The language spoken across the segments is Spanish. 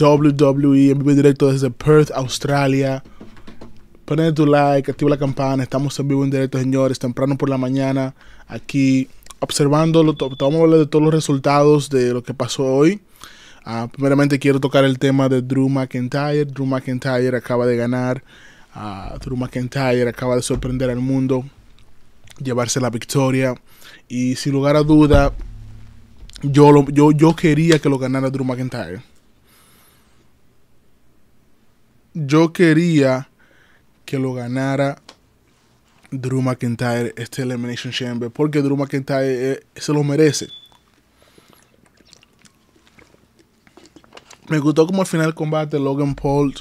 WWE en vivo directo desde Perth, Australia. Ponen tu like, activa la campana. Estamos en vivo en directo, señores, temprano por la mañana. Aquí observando, vamos a hablar de todos los resultados de lo que pasó hoy. Ah, primeramente quiero tocar el tema de Drew McIntyre. Drew McIntyre acaba de ganar. Ah, Drew McIntyre acaba de sorprender al mundo, llevarse la victoria. Y sin lugar a duda, yo, yo, yo quería que lo ganara Drew McIntyre yo quería que lo ganara Drew McIntyre este Elimination Chamber porque Drew McIntyre eh, se lo merece. Me gustó como al final del combate Logan Paul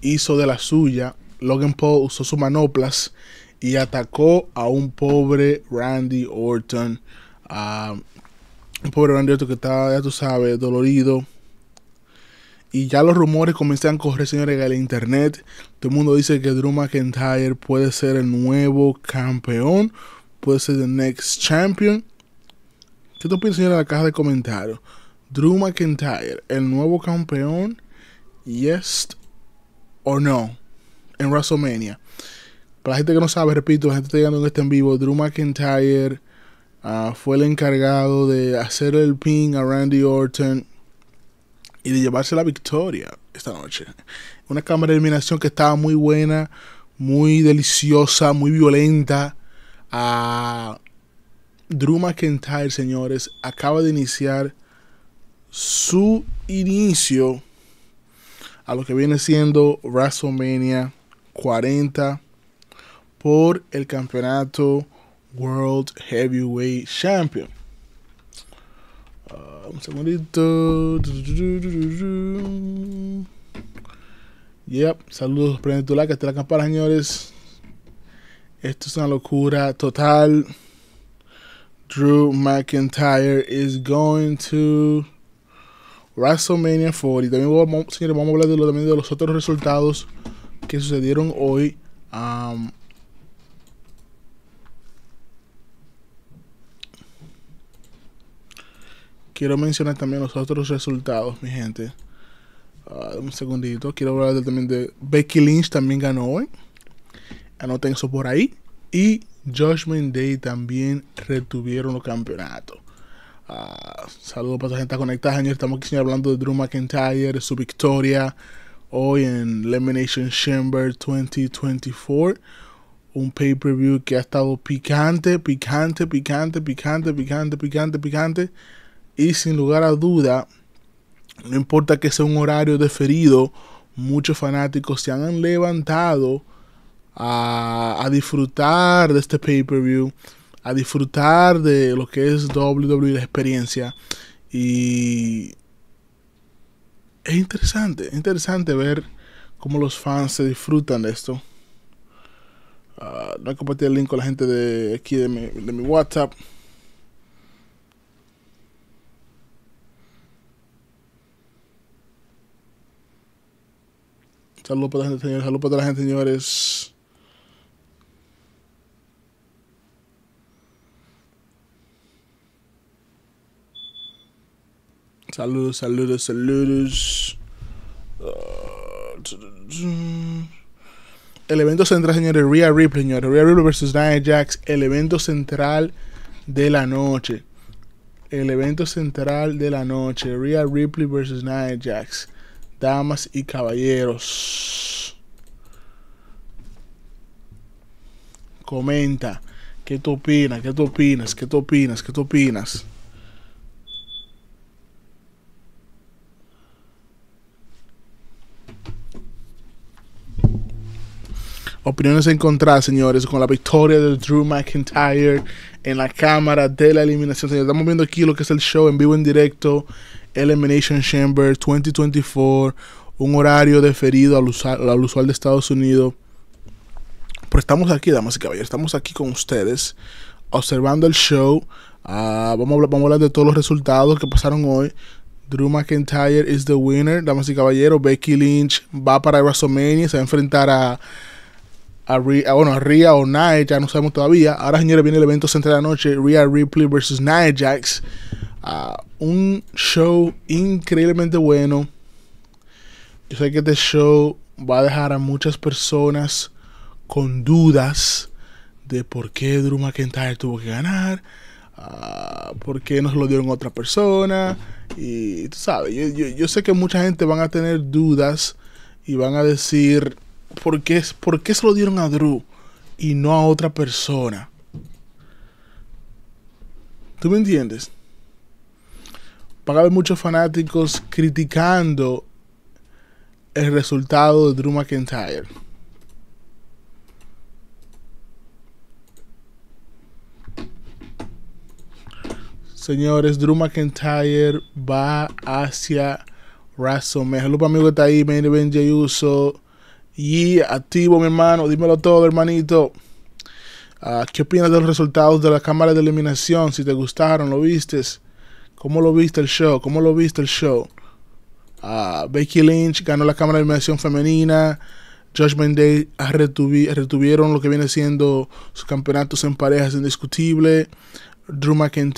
hizo de la suya. Logan Paul usó sus manoplas y atacó a un pobre Randy Orton. un pobre Randy Orton que estaba, ya tú sabes, dolorido y ya los rumores comienzan a correr, señores, en el internet. Todo el mundo dice que Drew McIntyre puede ser el nuevo campeón. Puede ser el next champion. ¿Qué tú piensas, señores, en la caja de comentarios? Drew McIntyre, el nuevo campeón. Yes o no. En WrestleMania. Para la gente que no sabe, repito, la gente está llegando en este en vivo. Drew McIntyre ah, fue el encargado de hacer el pin a Randy Orton y de llevarse la victoria esta noche. Una cámara de eliminación que estaba muy buena, muy deliciosa, muy violenta. A Drew McIntyre, señores, acaba de iniciar su inicio a lo que viene siendo WrestleMania 40 por el campeonato World Heavyweight Champion. Ah, un segundito. Yep, saludos, prende tu like, hasta la campana, señores. Esto es una locura total. Drew McIntyre is going to WrestleMania 40. También vamos, señores, vamos a hablar de de los otros resultados que sucedieron hoy. Um, quiero mencionar también los otros resultados, mi gente. Ah, un segundito. Quiero hablar también de Becky Lynch también ganó hoy. Anoten eso por ahí. Y Judgment Day también retuvieron los campeonatos. Ah, saludos para la gente conectada, Estamos aquí hablando de Drew McIntyre, su victoria hoy en Elimination Chamber 2024. Un pay-per-view que ha estado picante, picante, picante, picante, picante, picante, picante. Y sin lugar a duda, no importa que sea un horario deferido, muchos fanáticos se han levantado a, disfrutar de este pay-per-view, a disfrutar de lo que es WWE la experiencia. Y es interesante, es interesante ver cómo los fans se disfrutan de esto. Voy ah, no compartir el link con la gente de aquí de mi WhatsApp. Saludos para la gente, señores. Saludos para la gente, señores. Saludos, saludos, saludos. Ah, el evento central, señores, Rhea Ripley, señores. Rhea Ripley versus Nia Jax. El evento central de la noche. El evento central de la noche. Rhea Ripley versus Nia Jax damas y caballeros. Comenta. ¿Qué tú opinas? ¿Qué tú opinas? ¿Qué tú opinas? ¿Qué tú opinas? Opiniones encontradas, señores, con la victoria de Drew McIntyre en la cámara de la eliminación. Señores, estamos viendo aquí lo que es el show en vivo, en directo Elimination Chamber 2024, un horario deferido al, al usual de Estados Unidos. Pero estamos aquí, damas y caballeros, estamos aquí con ustedes, observando el show. Ah, vamos, a hablar, de todos los resultados que pasaron hoy. Drew McIntyre is the winner, damas y caballeros. Becky Lynch va para WrestleMania, se va a enfrentar a, a, ah, bueno, a Rhea o Nia, ya no sabemos todavía. Ahora, señores, viene el evento central de la noche, Rhea Ripley versus Nia Jax un show increíblemente bueno. Yo sé que este show va a dejar a muchas personas con dudas de por qué Drew McIntyre tuvo que ganar, ah, por qué no se lo dieron a otra persona. Y tú sabes, yo, sé que mucha gente van a tener dudas y van a decir, ¿por qué, ¿por qué se lo dieron a Drew y no a otra persona? ¿Tú me entiendes? van a muchos fanáticos criticando el resultado de Drew McIntyre. Señores, Drew McIntyre va hacia WrestleMania. Saludos para amigo que está ahí, Benny Benji Uso. Y activo, mi hermano. Dímelo todo, hermanito. Ah, ¿Qué opinas de los resultados de la cámaras de eliminación? Si te gustaron, lo vistes. ¿Cómo lo viste el show? ¿Cómo lo viste el show? Ah, Becky Lynch ganó la Cámara de Eliminación Femenina. Judgment Day retuvieron lo que viene siendo sus campeonatos en parejas indiscutible. Drew McIntyre.